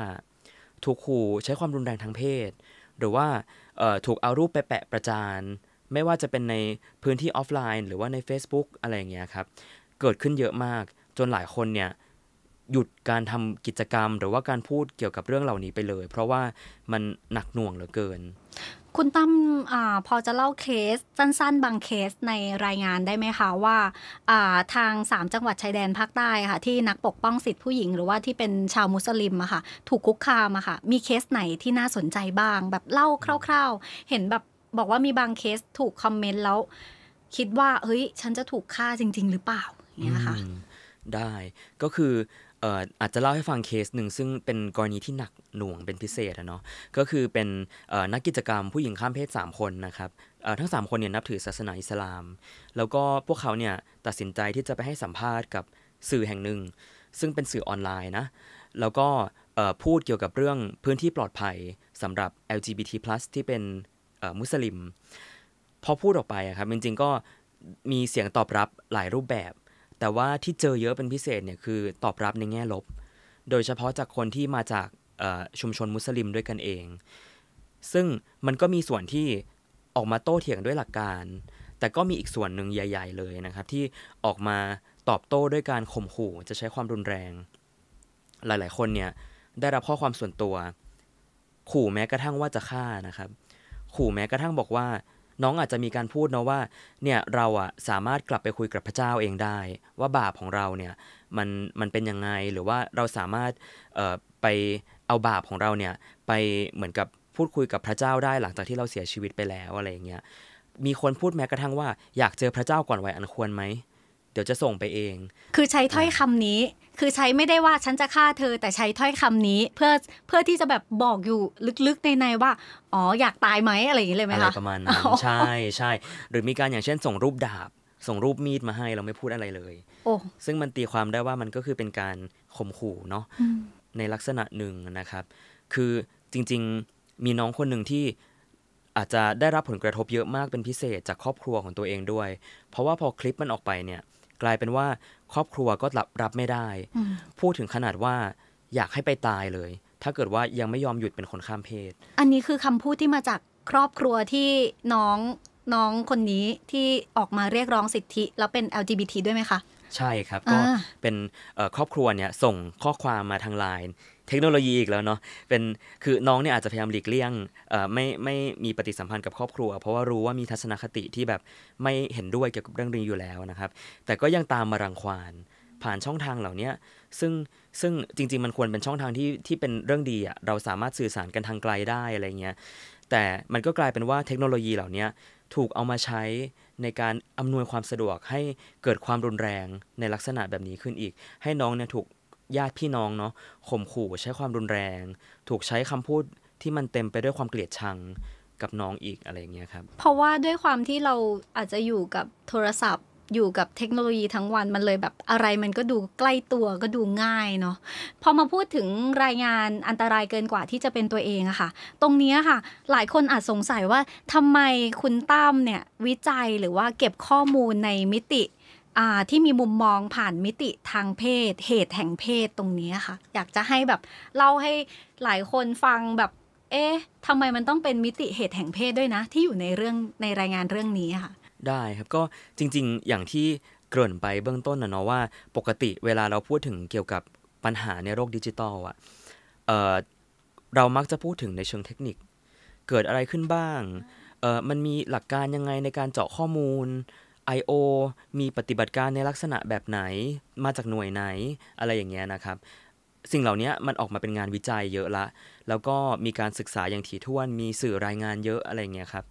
ถูกขู่ใช้ความรุนแรงทางเพศ หรือว่าถูกเอารูปไปแปะประจานไม่ว่าจะเป็นในพื้นที่ออฟไลน์ หรือว่าใน Facebook อะไรอย่างเงี้ยครับ เกิดขึ้นเยอะมาก จนหลายคนเนี่ย หยุดการทำกิจกรรม หรือว่าการพูดเกี่ยวกับเรื่องเหล่านี้ไปเลย เพราะว่ามันหนักหน่วงเหลือเกิน คุณตั้มอพอจะเล่าเคส สั้นๆ บางเคสในรายงานได้ไหมคะ ว่าาทาง 3 จังหวัดชายแดนภาคใต้ค่ะ ที่นักปกป้องสิทธิผู้หญิงหรือว่าที่เป็นชาวมุสลิมอะค่ะถูกคุกคามอะค่ะมีเคสไหนที่น่าสนใจบ้าง แบบเล่าคร่าวๆเห็นแบบบอกว่ามีบางเคสถูกคอมเมนต์แล้ว คิดว่าเฮ้ยฉันจะถูกฆ่าจริงๆ หรือเปล่าเนี่ยค่ะได้ก็คืออาจจะเล่าให้ฟังเคสหนึ่ง ซึ่งเป็นกรณีที่หนักหน่วงเป็นพิเศษนะเนาะก็คือเป็นนักกิจกรรมผู้หญิงข้ามเพศ 3 คนนะครับทั้ง 3 คนเนี่ยนับถือศาสนาอิสลาม แล้วก็พวกเขาเนี่ยตัดสินใจที่จะไปให้สัมภาษณ์กับสื่อแห่งหนึ่ง ซึ่งเป็นสื่อออนไลน์นะแล้วก็พูดเกี่ยวกับเรื่องพื้นที่ปลอดภัยสำหรับ LGBT+ ที่เป็นมุสลิมพอพูดออกไปครับจริงๆก็มีเสียงตอบรับหลายรูปแบบ แต่ว่าที่เจอเยอะเป็นพิเศษเนี่ยคือตอบรับในแง่ลบ โดยเฉพาะจากคนที่มาจากชุมชนมุสลิมด้วยกันเอง ซึ่งมันก็มีส่วนที่ออกมาโต้เถียงด้วยหลักการ แต่ก็มีอีกส่วนหนึ่งใหญ่ ๆ เลยนะครับ ที่ออกมาตอบโต้ด้วยการข่มขู่จะใช้ความรุนแรง หลาย ๆคนเนี่ยได้รับข้อความส่วนตัว ขู่แม้กระทั่งว่าจะฆ่านะครับขู่แม้กระทั่งบอกว่า น้องอาจจะมีการพูดนะว่าเนี่ยเราอะสามารถกลับไปคุยกับพระเจ้าเองได้ ว่าบาปของเราเนี่ยมันมันเป็นยังไงหรือว่าเราสามารถไปเอาบาปของเราเนี่ยไปเหมือนกับพูดคุยกับพระเจ้าได้หลังจากที่เราเสียชีวิตไปแล้วอะไรอย่างเงี้ยมีคนพูดแม้กระทั่งว่าอยากเจอพระเจ้าก่อนวัยอันควรไหมเดี๋ยวจะส่งไปเอง คือใช้ถ้อยคำนี้คือใช้ไม่ได้ว่าฉันจะฆ่าเธอแต่ใช้ถ้อยคำนี้เพื่อเพื่อที่จะแบบบอกอยู่ลึกๆในในว่า อ๋ออยากตายไหมอะไรอย่างเงี้ยเลยไหมคะอะไรประมาณนั้น ใช่ใช่ หรือมีการอย่างเช่นส่งรูปดาบ ส่งรูปมีดมาให้เราไม่พูดอะไรเลย โอ้ ซึ่งมันตีความได้ว่ามันก็คือเป็นการข่มขู่เนาะในลักษณะหนึ่งนะครับ คือจริงๆมีน้องคนหนึ่งที่ อาจจะได้รับผลกระทบเยอะมากเป็นพิเศษจากครอบครัวของตัวเองด้วย เพราะว่าพอคลิปมันออกไปเนี่ยกลายเป็นว่าครอบครัวก็รับรับไม่ได้ พูดถึงขนาดว่าอยากให้ไปตายเลย ถ้าเกิดว่ายังไม่ยอมหยุดเป็นคนข้ามเพศ อันนี้คือคำพูดที่มาจากครอบครัวที่น้องน้องคนนี้ที่ออกมาเรียกร้องสิทธิ แล้วเป็น LGBT ด้วยไหมคะ ใช่ครับก็เป็นครอบครัวเนี่ยส่งข้อความมาทางไลน์เทคโนโลยีอีกแล้วเนาะเป็นคือน้องเนี่ยอาจจะพยายามหลีกเลี่ยงไม่ไม่มีปฏิสัมพันธ์กับครอบครัว เพราะว่ารู้ว่ามีทัศนคติที่แบบไม่เห็นด้วยเกี่ยวกับเรื่องนี้อยู่แล้วนะครับ แต่ก็ยังตามมารังควานผ่านช่องทางเหล่านี้ซึ่งซึ่งจริง ๆมันควรเป็นช่องทางที่ที่เป็นเรื่องดีอะเราสามารถสื่อสารกันทางไกลได้อะไรเงี้ยแต่มันก็กลายเป็นว่าเทคโนโลยีเหล่านี้ถูกเอามาใช้ในการอำนวยความสะดวกให้เกิดความรุนแรงในลักษณะแบบนี้ขึ้นอีก ให้น้องเนี่ยถูกญาติพี่น้องเนาะข่มขู่ใช้ความรุนแรง ถูกใช้คำพูดที่มันเต็มไปด้วยความเกลียดชังกับน้องอีกอะไรเงี้ยครับเพราะว่าด้วยความที่เราอาจจะอยู่กับโทรศัพท์ อยู่กับเทคโนโลยีทั้งวันมันเลยแบบอะไรมันก็ดูใกล้ตัวก็ดูง่ายเนาะพอมาพูดถึงรายงานอันตรายเกินกว่าที่จะเป็นตัวเองอะค่ะตรงนี้ค่ะ หลายคนอาจสงสัยว่าทำไมคุณตั้มเนี่ยวิจัยหรือว่าเก็บข้อมูลในมิติที่มีมุมมองผ่านมิติทางเพศ เหตุแห่งเพศตรงนี้ค่ะอยากจะให้แบบเล่าให้หลายคนฟังแบบเอ๊ะทำไมมันต้องเป็นมิติเหตุแห่งเพศด้วยนะ ที่อยู่ในเรื่องในรายงานเรื่องนี้ค่ะได้ครับก็จริงๆอย่างที่เกริ่นไปเบื้องต้นนะเนาะว่าปกติเวลาเราพูดถึงเกี่ยวกับปัญหาในโลกดิจิตอลอะเเรามักจะพูดถึงในเชิงเทคนิค เกิดอะไรขึ้นบ้าง มันมีหลักการยังไงในการเจาะข้อมูล I.O. มีปฏิบัติการในลักษณะแบบไหน มาจากหน่วยไหนอะไรอย่างเงี้ยนะครับสิ่งเหล่านี้มันออกมาเป็นงานวิจัยเยอะละ แล้วก็มีการศึกษาอย่างถี่ถ้วนมีสื่อรายงานเยอะอะไรเงี้ยครับ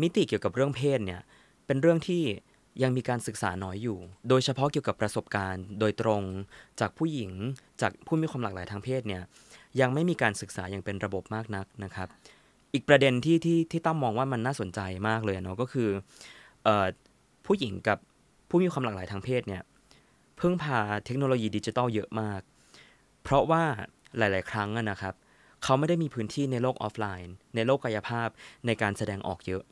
มิติเกี่ยวกับเรื่องเพศเนี่ยเป็นเรื่องที่ยังมีการศึกษาน้อยอยู่ โดยเฉพาะเกี่ยวกับประสบการณ์ โดยตรงจากผู้หญิง จากผู้มีความหลากหลายทางเพศเนี่ยยังไม่มีการศึกษาอย่างเป็นระบบมากนักนะครับ อีกประเด็นที่ที่ที่ตั้มมองว่ามันน่าสนใจมากเลยเนาะก็คืออผู้หญิงกับผู้มีความหลากหลายทางเพศเนี่ยเพิ่งพาเทคโนโลยีดิจิตอลเยอะมาก เพราะว่าหลาย ๆ ครั้งนะครับ เขาไม่ได้มีพื้นที่ในโลกออฟไลน์ ในโลกกายภาพในการแสดงออกเยอะ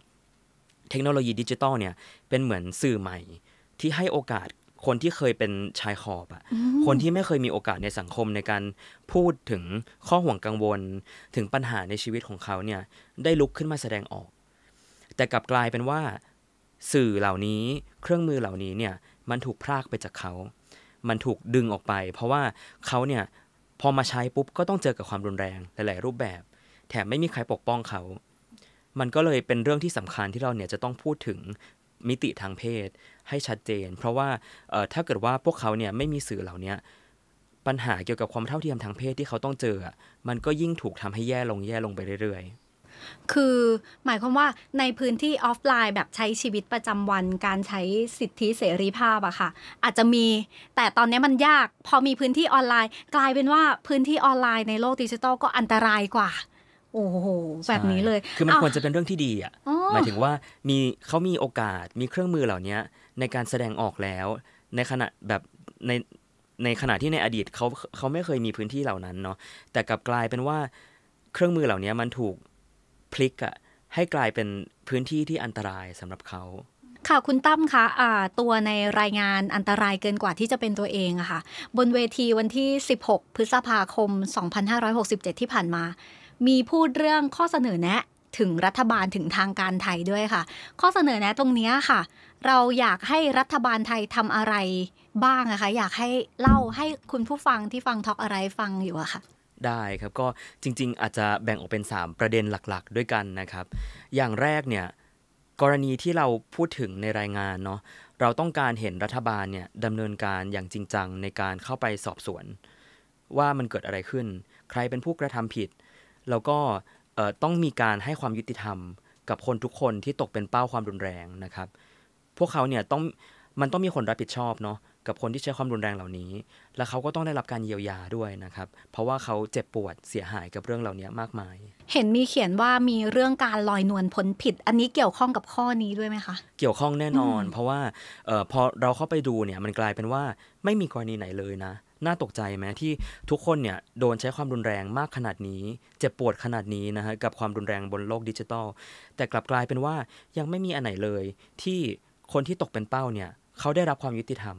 เทคโนโลยีดิจิตอลเนี่ยเป็นเหมือนสื่อใหม่ ที่ให้โอกาสคนที่เคยเป็นชายขอบอะคนที่ไม่เคยมีโอกาสในสังคมในการพูดถึงข้อห่วงกังวล ถึงปัญหาในชีวิตของเขาเนี่ยได้ลุกขึ้นมาแสดงออก แต่กลับกลายเป็นว่าสื่อเหล่านี้เครื่องมือเหล่านี้เนี่ยมันถูกพรากไปจากเขา มันถูกดึงออกไป เพราะว่าเขาเนี่ยพอมาใช้ปุ๊บก็ต้องเจอกับความรุนแรงหลายๆรูปแบบ แถมไม่มีใครปกป้องเขา มันก็เลยเป็นเรื่องที่สำคัญที่เราเนี่ยจะต้องพูดถึงมิติทางเพศ ให้ชัดเจน เพราะว่าถ้าเกิดว่าพวกเขาเนี่ยไม่มีสื่อเหล่านี้ปัญหาเกี่ยวกับความเท่าเทียมทางเพศที่เขาต้องเจอมันก็ยิ่งถูกทำให้แย่ลงแย่ลงไปเรื่อย ๆคือหมายความว่าในพื้นที่ออฟไลน์ แบบใช้ชีวิตประจำวัน การใช้สิทธิเสรีภาพอะค่ะอาจจะมีแต่ตอนนี้มันยาก พอมีพื้นที่ออนไลน์ กลายเป็นว่าพื้นที่ออนไลน์ในโลกดิจิทัลก็อันตรายกว่า โอ้โหแบบนี้เลย คือมันควรจะเป็นเรื่องที่ดีอะหมายถึงว่ามีเขามีโอกาสมีเครื่องมือเหล่านี้ในการแสดงออกแล้ว ในขณะแบบในในขณะที่ในอดีตเขาเขาไม่เคยมีพื้นที่เหล่านั้นเนาะแต่กลับกลายเป็นว่าเครื่องมือเหล่านี้มันถูกพลิกอะให้กลายเป็นพื้นที่ที่อันตรายสำหรับเขา ค่ะคุณตั้มคะะตัวในรายงานอันตรายเกินกว่าที่จะเป็นตัวเองอะค่ะ บนเวทีวันที่ 16 พฤษภาคม 2567 ที่ผ่านมา มีพูดเรื่องข้อเสนอแนะถึงรัฐบาลถึงทางการไทยด้วยค่ะ ข้อเสนอแนะตรงนี้ค่ะ เราอยากให้รัฐบาลไทยทำอะไรบ้างนะคะ อยากให้เล่าให้คุณผู้ฟังที่ฟังทอกอะไรฟังอยู่อะค่ะได้ครับก็จริงๆ อาจจะแบ่งออกเป็น 3 ประเด็นหลักๆ ด้วยกันนะครับ อย่างแรกเนี่ยกรณีที่เราพูดถึงในรายงานเนาะเราต้องการเห็นรัฐบาลเนี่ยดำเนินการอย่างจริงจังในการเข้าไปสอบสวน ว่ามันเกิดอะไรขึ้น ใครเป็นผู้กระทำผิดแล้วก็ต้องมีการให้ความยุติธรรม กับคนทุกคนที่ตกเป็นเป้าความรุนแรงนะครับ พวกเขาเนี่ยต้องมันต้องมีคนรับผิดชอบเนาะกับคนที่ใช้ความรุนแรงเหล่านี้ และเขาก็ต้องได้รับการเยียวยาด้วยนะครับ เพราะว่าเขาเจ็บปวดเสียหายกับเรื่องเหล่านี้มากมาย เห็นมีเขียนว่ามีเรื่องการลอยนวลพ้นผิด อันนี้เกี่ยวข้องกับข้อนี้ด้วยไหมคะ เกี่ยวข้องแน่นอน เพราะว่าออพอเราเข้าไปดูเนี่ย มันกลายเป็นว่า ไม่มีกรณีไหนเลยนะ น่าตกใจไหมที่ทุกคนเนี่ยโดนใช้ความรุนแรงมากขนาดนี้ เจ็บปวดขนาดนี้นะฮะกับความรุนแรงบนโลกดิจิทัล แต่กลับกลายเป็นว่ายังไม่มีอันไหนเลย ที่คนที่ตกเป็นเป้าเนี่ยเขาได้รับความยุติธรรม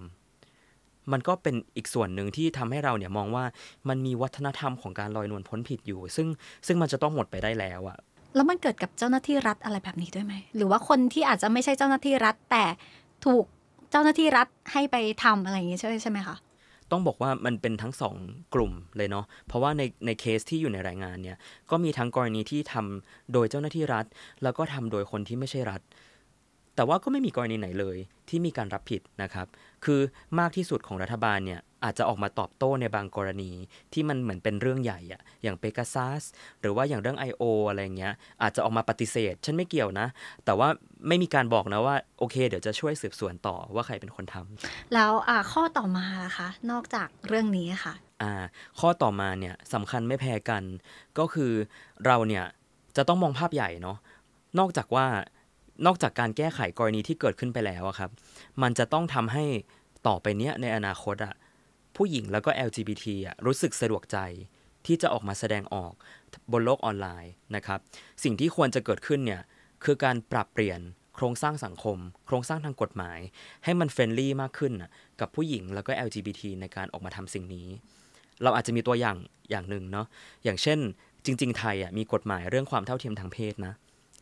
มันก็เป็นอีกส่วนหนึ่งที่ทำให้เราเนี่ยมองว่ามันมีวัฒนธรรมของการลอยนวลพ้นผิดอยู่ ซึ่งซึ่งมันจะต้องหมดไปได้แล้วอะแล้วมันเกิดกับเจ้าหน้าที่รัฐอะไรแบบนี้ด้วยไหม หรือว่าคนที่อาจจะไม่ใช่เจ้าหน้าที่รัฐแต่ถูกเจ้าหน้าที่รัฐให้ไปทำอะไรอย่างนงี้ใช่ใช่ไหมคะต้องบอกว่ามันเป็นทั้งสองกลุ่มเลยเนาะเพราะว่าในในเคสที่อยู่ในรายงานเนี่ย ก็มีทั้งกรณีที่ทำโดยเจ้าหน้าที่รัฐ แล้วก็ทำโดยคนที่ไม่ใช่รัฐ แต่ว่าก็ไม่มีกรณีไหนเลยที่มีการรับผิดนะครับคือ มากที่สุดของรัฐบาลเนี่ย อาจจะออกมาตอบโต้ในบางกรณี ที่มันเหมือนเป็นเรื่องใหญ่อะอย่างเปกาซัสหรือว่าอย่างเรื่อง I.O. อะไรเงี้ยอาจจะออกมาปฏิเสธฉันไม่เกี่ยวนะ แต่ว่าไม่มีการบอกนะว่าโอเค เดี๋ยวจะช่วยสืบสวนต่อว่าใครเป็นคนทำแล้วข้อต่อมาล่ะคะ นอกจากเรื่องนี้ค่ะ อ่า ข้อต่อมาเนี่ยสำคัญไม่แพ้กัน ก็คือ เราเนี่ยจะต้องมองภาพใหญ่เนาะนอกจากว่านอกจากการแก้ไขกรณีที่เกิดขึ้นไปแล้วครับ มันจะต้องทำให้ต่อไปเนี้ยในอนาคตอะผู้หญิงแล้วก็ LGBT อะรู้สึกสะดวกใจที่จะออกมาแสดงออกบนโลกออนไลน์นะครับ สิ่งที่ควรจะเกิดขึ้นเนี่ยคือการปรับเปลี่ยนโครงสร้างสังคม โครงสร้างทางกฎหมาย ให้มันเฟรนลี่มากขึ้นกับผู้หญิงแล้วก็ LGBT ในการออกมาทำสิ่งนี้ เราอาจจะมีตัวอย่างอย่างหนึ่งเนาะอย่างเช่นจริงๆไทยอ่ะมีกฎหมายเรื่องความเท่าเทียมทางเพศนะ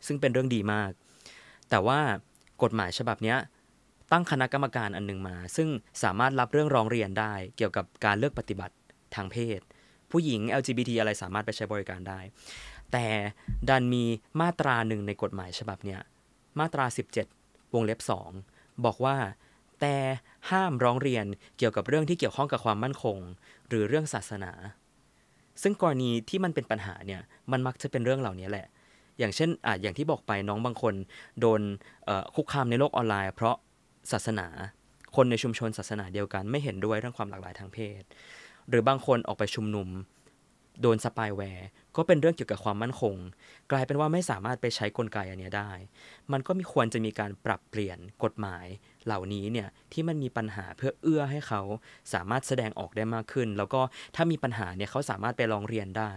ซึ่งเป็นเรื่องดีมากแต่ว่ากฎหมายฉบับนี้ตั้งคณะกรรมการอันหนึ่งมา ซึ่งสามารถรับเรื่องร้องเรียนได้เกี่ยวกับการเลือกปฏิบัติทางเพศ ผู้หญิง LGBT อะไรสามารถไปใช้บริการได้ แต่ดันมีมาตราหนึ่งในกฎหมายฉบับนี้มาตรา 17วงเล็บ2บอกว่าแต่ห้ามร้องเรียนเกี่ยวกับเรื่องที่เกี่ยวข้องกับความมั่นคง หรือเรื่องศาสนา ซึ่งกรณีที่มันเป็นปัญหาเนี่ยมันมักจะเป็นเรื่องเหล่านี้แหละอย่างเช่นอ่อย่างที่บอกไปน้องบางคนโดนคุกคามในโลกออนไลน์ เพราะศาสนา คนในชุมชนศาสนาเดียวกัน ไม่เห็นด้วยเรื่องความหลากหลายทางเพศ หรือบางคนออกไปชุมนุม โดนสปายแวร์ก็เป็นเรื่องเกี่ยวกับความมั่นคง กลายเป็นว่าไม่สามารถไปใช้กลไกอันนี้ได้ มันก็มีควรจะมีการปรับเปลี่ยนกฎหมายเหล่านี้เนี่ย ที่มันมีปัญหาเพื่อเอื้อให้เขาสามารถแสดงออกได้มากขึ้น แล้วก็ถ้ามีปัญหาเนี่ยเขาสามารถไปลองเรียนได้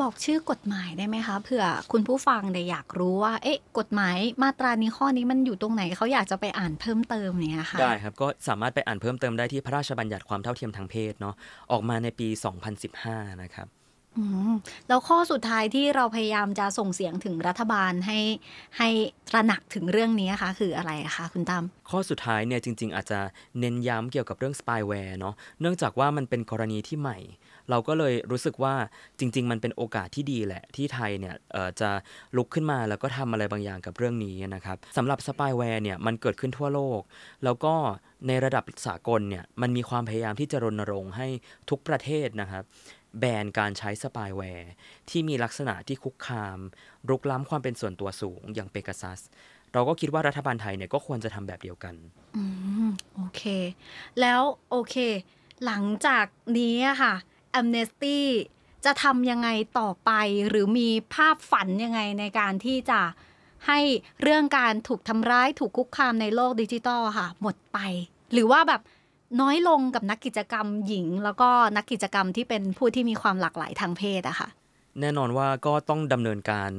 บอกชื่อกฎหมายได้ไหมคะเผื่อ คุณผู้ฟังเดียอยากรู้ว่า เอ๊ะกฎหมายมาตรานี้ข้อนี้มันอยู่ตรงไหนเขาอยากจะไปอ่านเพิ่มเติมเนี่ยค่ะได้ครับก็สามารถไปอ่านเพิ่มเติมได้ที่พระราชบัญญัติความเท่าเทียมทางเพศเนาะออกมาในปี 2015 นะครับแล้วข้อสุดท้ายที่เราพยายามจะส่งเสียงถึงรัฐบาลให้ให้ตระหนักถึงเรื่องนี้คะคืออะไรคะคุณตั้มข้อสุดท้ายเนี่ยจริงๆ อาจจะเน้นย้ำเกี่ยวกับเรื่องสปายแวร์เนาะเนื่องจากว่ามันเป็นกรณีที่ใหม่เราก็เลยรู้สึกว่าจริง ๆ มันเป็นโอกาสที่ดีแหละ ที่ไทยเนี่ยจะลุกขึ้นมาแล้วก็ทำอะไรบางอย่างกับเรื่องนี้นะครับสำหรับสปายแวร์เนี่ยมันเกิดขึ้นทั่วโลก แล้วก็ในระดับสากลเนี่ยมันมีความพยายามที่จะรณรงค์ให้ทุกประเทศนะครับแบนการใช้สปายแวร์ที่มีลักษณะที่คุกคามรุกล้ำความเป็นส่วนตัวสูงอย่างเปกาซัสเราก็คิดว่ารัฐบาลไทยเนี่ยก็ควรจะทำแบบเดียวกันอืมโอเค แล้วโอเค หลังจากนี้ค่ะแอมเนสตี้จะทำยังไงต่อไป หรือมีภาพฝันยังไงในการที่จะให้เรื่องการถูกทำร้ายถูกคุกคามในโลกดิจิตอลค่ะ หมดไป หรือว่าแบบน้อยลงกับนักกิจกรรมหญิง แล้วก็นักกิจกรรมที่เป็นผู้ที่มีความหลากหลายทางเพศอะค่ะแน่นอนว่าก็ต้องดำเนินการ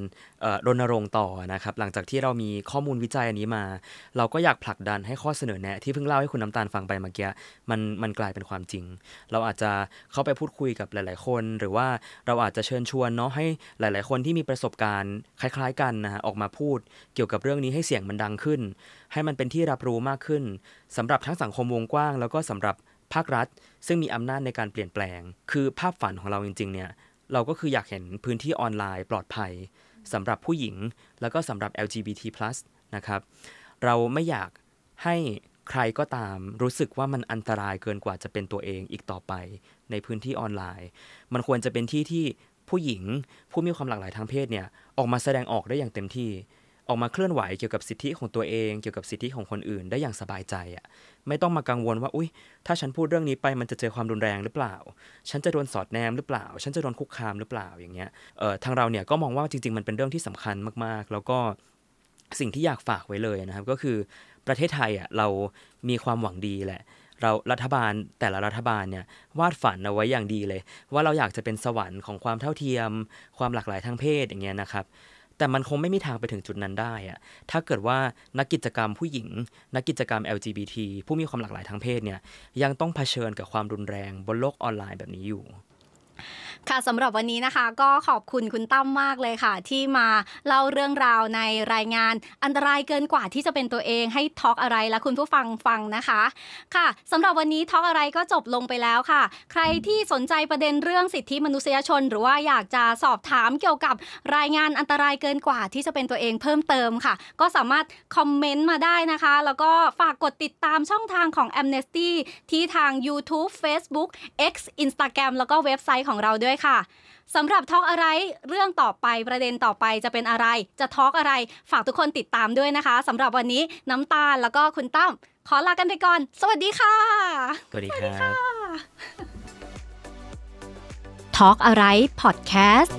รณรงค์ต่อนะครับหลังจากที่เรามีข้อมูลวิจัยอันนี้มา เราก็อยากผลักดันให้ข้อเสนอแนะที่เพิ่งเล่าให้คุณน้าตาลฟังไปเมื่อกี้มันมันกลายเป็นความจริง เราอาจจะเข้าไปพูดคุยกับหลายๆ คน หรือว่าเราอาจจะเชิญชวนเนาะให้หลาย ๆ คนที่มีประสบการณ์คล้าย ๆกันนะฮะออกมาพูด เกี่ยวกับเรื่องนี้ให้เสียงมันดังขึ้น ให้มันเป็นที่รับรู้มากขึ้น สำหรับทั้งสังคมวงกว้างแล้วก็สำหรับภาครัฐ ซึ่งมีอำนาจในการเปลี่ยนแปลง คือภาพฝันของเราจริงๆเนี่ยเราก็คืออยากเห็นพื้นที่ออนไลน์ปลอดภัยสำหรับผู้หญิงแล้วก็สำหรับ LGBT+ นะครับ เราไม่อยากให้ใครก็ตามรู้สึกว่ามันอันตรายเกินกว่าจะเป็นตัวเองอีกต่อไป ในพื้นที่ออนไลน์ มันควรจะเป็นที่ที่ผู้หญิง ผู้มีความหลากหลายทางเพศเนี่ยออกมาแสดงออกได้อย่างเต็มที่ออกมาเคลื่อนไหวเกี่ยวกับสิทธิของตัวเองเกี่ยวกับสิทธิของคนอื่น ได้อย่างสบายใจอะ่ะไม่ต้องมากังวลว่า อุ้ยถ้าฉันพูดเรื่องนี้ไป มันจะเจอความรุนแรงหรือเปล่า ฉันจะโดนสอดแนมหรือเปล่า ฉันจะโดนคุกคามหรือเปล่าอย่างเงี้ยเออทางเราเนี่ยก็มองว่าจริงๆมันเป็นเรื่องที่สำคัญมากๆ แล้วก็สิ่งที่อยากฝากไว้เลยนะครับ ก็คือประเทศไทยอ่ะเรามีความหวังดีแหละ เรารัฐบาลแต่ละรัฐบาลเนี่ยวาดฝันเอาไว้อย่างดีเลย ว่าเราอยากจะเป็นสวรรค์ของความเท่าเทียม ความหลากหลายทางเพศอย่างเงี้ยนะครับแต่มันคงไม่มีทางไปถึงจุดนั้นได้อะถ้าเกิดว่านักกิจกรรมผู้หญิง นักกิจกรรม LGBT ผู้มีความหลากหลายทางเพศเนี่ยยังต้องเผชิญกับความรุนแรงบนโลกออนไลน์แบบนี้อยู่ค่ะสำหรับวันนี้นะคะก็ขอบคุณคุณตั้มมากเลยค่ะ ที่มาเล่าเรื่องราวในรายงานอันตรายเกินกว่าที่จะเป็นตัวเองให้ทอกอะไรและคุณผู้ฟังฟังนะคะค่ะสำหรับวันนี้ทอกอะไรก็จบลงไปแล้วค่ะ ใครที่สนใจประเด็นเรื่องสิทธิมนุษยชน หรือว่าอยากจะสอบถามเกี่ยวกับรายงานอันตรายเกินกว่าที่จะเป็นตัวเองเพิ่มเติมค่ะ ก็สามารถคอมเมนต์มาได้นะคะแล้วก็ฝากกดติดตามช่องทางของ Amnesty ที่ทาง YouTube Facebook X Instagram แล้วก็เว็บไซต์ของเราด้วยค่ะสำหรับทอกอะไรเรื่องต่อไปประเด็นต่อไปจะเป็นอะไร จะทอกอะไรฝากทุกคนติดตามด้วยนะคะ สำหรับวันนี้น้ำตาล แล้วก็คุณตั้ม ขอลากันไปก่อน สวัสดีค่ะ สวัสดีค่ะทอกอะไรพอดแคสต์